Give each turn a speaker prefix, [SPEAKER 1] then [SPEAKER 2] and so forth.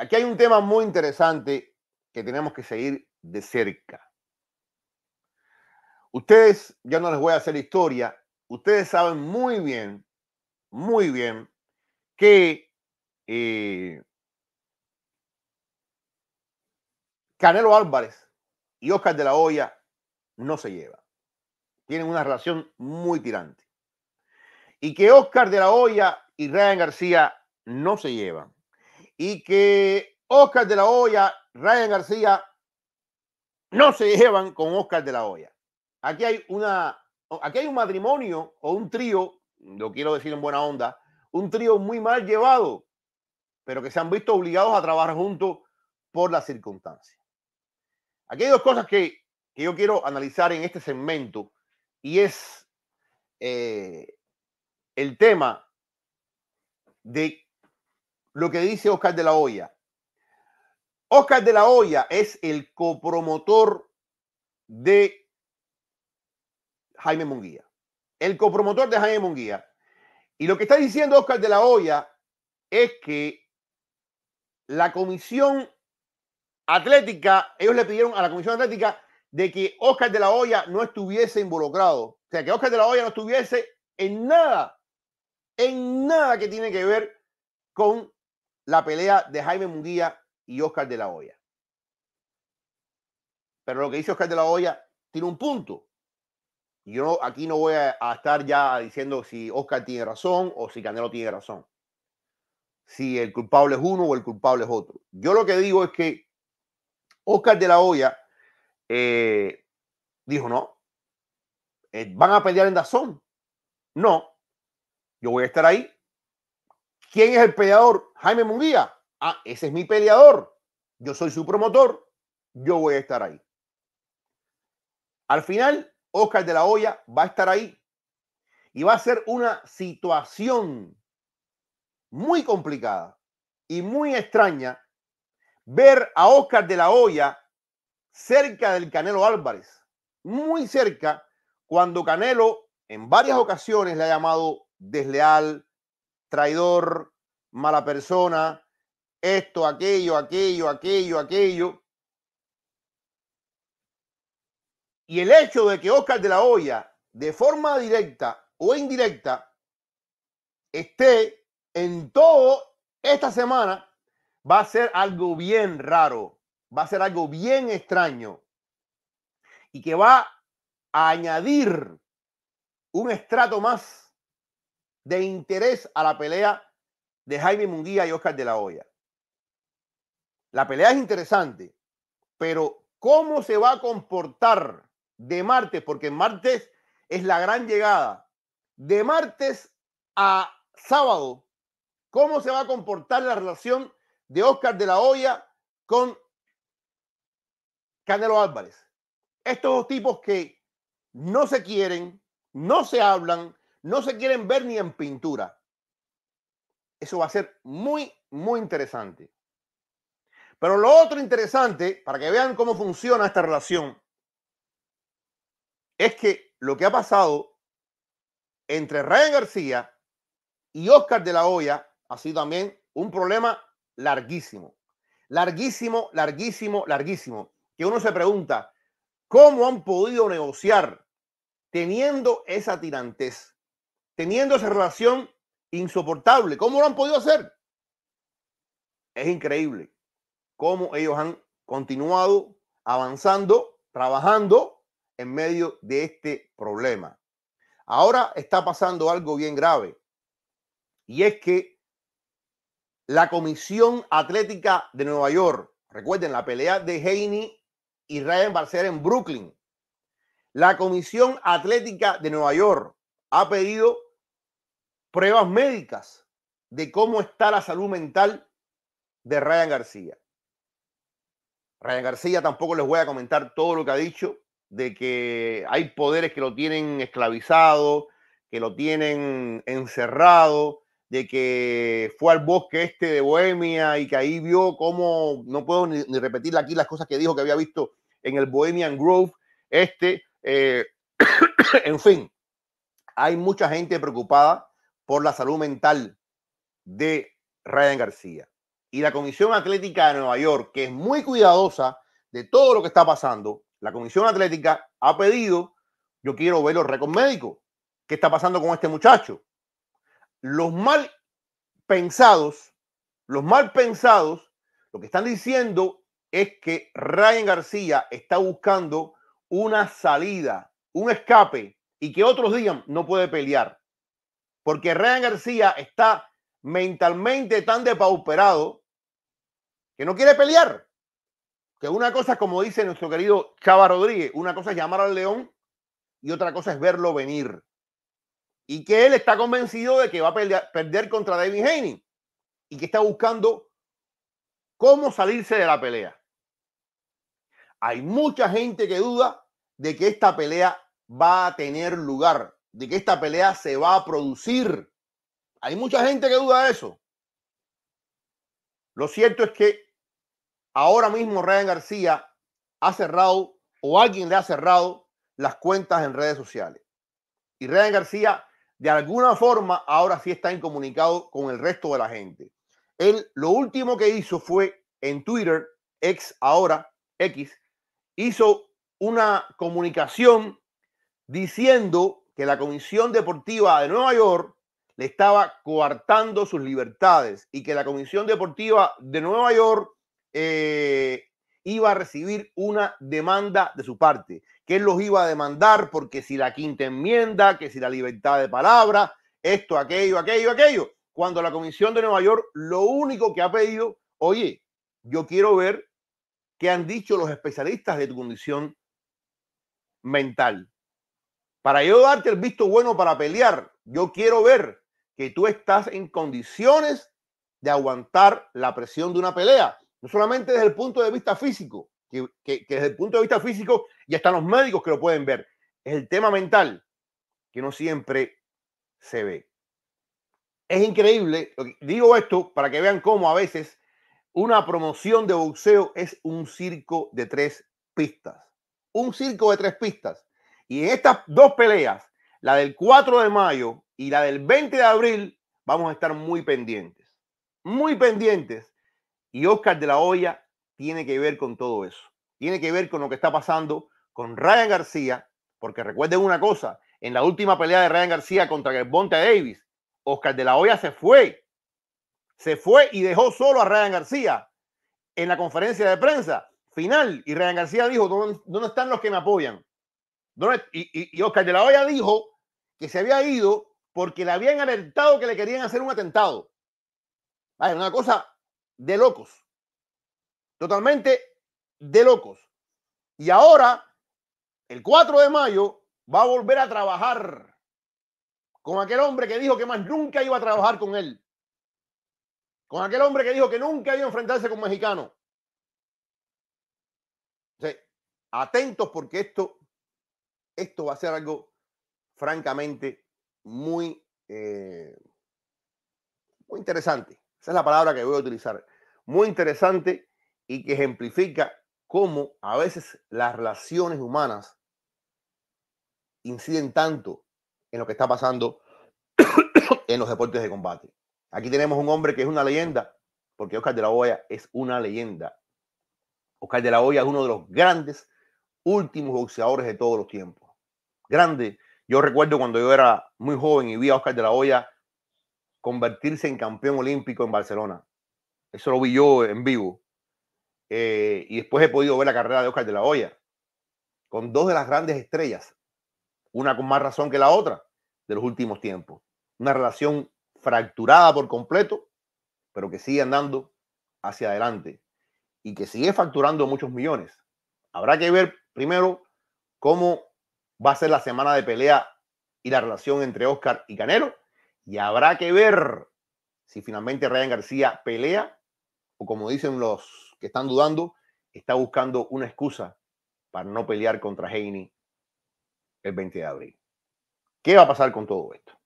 [SPEAKER 1] Aquí hay un tema muy interesante que tenemos que seguir de cerca. Ustedes, ya no les voy a hacer historia, ustedes saben muy bien, muy bien, que eh, Canelo Álvarez y Oscar de la Hoya no se llevan. Tienen una relación muy tirante. Y que Oscar de la Hoya y Ryan García no se llevan y que Oscar de la Hoya, Ryan García, no se llevan con Oscar de la Hoya. Aquí hay, una, aquí hay un matrimonio o un trío, lo quiero decir en buena onda, un trío muy mal llevado, pero que se han visto obligados a trabajar juntos por las circunstancias. Aquí hay dos cosas que, yo quiero analizar en este segmento y es eh, el tema de lo que dice Oscar de la Hoya. Oscar de la Hoya es el copromotor de Jaime Munguía. El copromotor de Jaime Munguía. Y lo que está diciendo Oscar de la Hoya es que la comisión atlética, ellos le pidieron a la comisión atlética de que Oscar de la Hoya no estuviese involucrado. O sea, que Oscar de la Hoya no estuviese en nada, en nada que tiene que ver con la pelea de Jaime Mundía y Oscar de la Hoya. Pero lo que dice Oscar de la Hoya tiene un punto. Yo aquí no voy a, estar ya diciendo si Oscar tiene razón o si Canelo tiene razón. Si el culpable es uno o el culpable es otro. Yo lo que digo es que Oscar de la Hoya eh, dijo, no, eh, van a pelear en Dazón. No, yo voy a estar ahí, ¿Quién es el peleador? Jaime Munguía. Ah, ese es mi peleador. Yo soy su promotor. Yo voy a estar ahí. Al final, Oscar de la Hoya va a estar ahí. Y va a ser una situación muy complicada y muy extraña ver a Oscar de la Hoya cerca del Canelo Álvarez. Muy cerca, cuando Canelo en varias ocasiones le ha llamado desleal, traidor, mala persona, esto, aquello, aquello, aquello, aquello. Y el hecho de que Oscar de la Hoya, de forma directa o indirecta, esté en todo esta semana, va a ser algo bien raro, va a ser algo bien extraño y que va a añadir un estrato más de interés a la pelea de Jaime Munguía y Oscar de la Hoya. La pelea es interesante, pero ¿cómo se va a comportar de martes? Porque martes es la gran llegada. De martes a sábado, ¿cómo se va a comportar la relación de Oscar de la Hoya con Canelo Álvarez? Estos dos tipos que no se quieren, no se hablan, no se quieren ver ni en pintura. Eso va a ser muy, muy interesante. Pero lo otro interesante, para que vean cómo funciona esta relación, es que lo que ha pasado entre Ryan García y Oscar de la Hoya ha sido también un problema larguísimo. Larguísimo, larguísimo, larguísimo. Que uno se pregunta, ¿cómo han podido negociar teniendo esa tirantez? teniendo esa relación insoportable. ¿Cómo lo han podido hacer? Es increíble cómo ellos han continuado avanzando, trabajando en medio de este problema. Ahora está pasando algo bien grave y es que la Comisión Atlética de Nueva York, recuerden la pelea de Haney y Ryan Barcelona en Brooklyn, la Comisión Atlética de Nueva York ha pedido pruebas médicas de cómo está la salud mental de Ryan García. Ryan García tampoco les voy a comentar todo lo que ha dicho, de que hay poderes que lo tienen esclavizado, que lo tienen encerrado, de que fue al bosque este de Bohemia y que ahí vio cómo, no puedo ni, repetirle aquí las cosas que dijo que había visto en el Bohemian Grove, este, eh, en fin, hay mucha gente preocupada por la salud mental de Ryan García. Y la Comisión Atlética de Nueva York, que es muy cuidadosa de todo lo que está pasando, la Comisión Atlética ha pedido, yo quiero ver los récords médicos. ¿Qué está pasando con este muchacho? Los mal pensados, los mal pensados, lo que están diciendo es que Ryan García está buscando una salida, un escape, y que otros digan no puede pelear porque Ryan García está mentalmente tan depauperado que no quiere pelear. Que una cosa, como dice nuestro querido Chava Rodríguez, una cosa es llamar al león y otra cosa es verlo venir. Y que él está convencido de que va a perder contra David Haney y que está buscando cómo salirse de la pelea. Hay mucha gente que duda de que esta pelea va a tener lugar de que esta pelea se va a producir. Hay mucha gente que duda de eso. Lo cierto es que ahora mismo Ryan García ha cerrado o alguien le ha cerrado las cuentas en redes sociales. Y Ryan García, de alguna forma, ahora sí está incomunicado con el resto de la gente. Él lo último que hizo fue en Twitter, ex ahora, X, hizo una comunicación diciendo que la Comisión Deportiva de Nueva York le estaba coartando sus libertades y que la Comisión Deportiva de Nueva York eh, iba a recibir una demanda de su parte, que él los iba a demandar porque si la quinta enmienda, que si la libertad de palabra, esto, aquello, aquello, aquello, cuando la Comisión de Nueva York lo único que ha pedido, oye, yo quiero ver qué han dicho los especialistas de tu condición mental. Para yo darte el visto bueno para pelear, yo quiero ver que tú estás en condiciones de aguantar la presión de una pelea, no solamente desde el punto de vista físico, que, desde el punto de vista físico ya están los médicos que lo pueden ver, es el tema mental, que no siempre se ve. Es increíble, digo esto para que vean cómo a veces una promoción de boxeo es un circo de tres pistas, un circo de tres pistas. Y en estas dos peleas, la del 4 de mayo y la del 20 de abril, vamos a estar muy pendientes. Muy pendientes. Y Oscar de la Hoya tiene que ver con todo eso. Tiene que ver con lo que está pasando con Ryan García, porque recuerden una cosa, en la última pelea de Ryan García contra Gerbonte Davis, Oscar de la Hoya se fue. Se fue y dejó solo a Ryan García en la conferencia de prensa final. Y Ryan García dijo, dónde están los que me apoyan? Y, Oscar de la Hoya dijo que se había ido porque le habían alertado que le querían hacer un atentado. una cosa de locos. Totalmente de locos. Y ahora, el 4 de mayo, va a volver a trabajar con aquel hombre que dijo que más nunca iba a trabajar con él. Con aquel hombre que dijo que nunca iba a enfrentarse con mexicano. O atentos porque esto esto va a ser algo francamente muy, eh, muy interesante. Esa es la palabra que voy a utilizar. Muy interesante y que ejemplifica cómo a veces las relaciones humanas inciden tanto en lo que está pasando en los deportes de combate. Aquí tenemos un hombre que es una leyenda, porque Oscar de la Hoya es una leyenda. Oscar de la Hoya es uno de los grandes últimos boxeadores de todos los tiempos grande. Yo recuerdo cuando yo era muy joven y vi a Oscar de la Hoya convertirse en campeón olímpico en Barcelona. Eso lo vi yo en vivo. Eh, y después he podido ver la carrera de Oscar de la Hoya con dos de las grandes estrellas, una con más razón que la otra de los últimos tiempos. Una relación fracturada por completo, pero que sigue andando hacia adelante y que sigue facturando muchos millones. Habrá que ver primero cómo va a ser la semana de pelea y la relación entre Oscar y Canelo. Y habrá que ver si finalmente Ryan García pelea o como dicen los que están dudando, está buscando una excusa para no pelear contra Haney el 20 de abril. ¿Qué va a pasar con todo esto?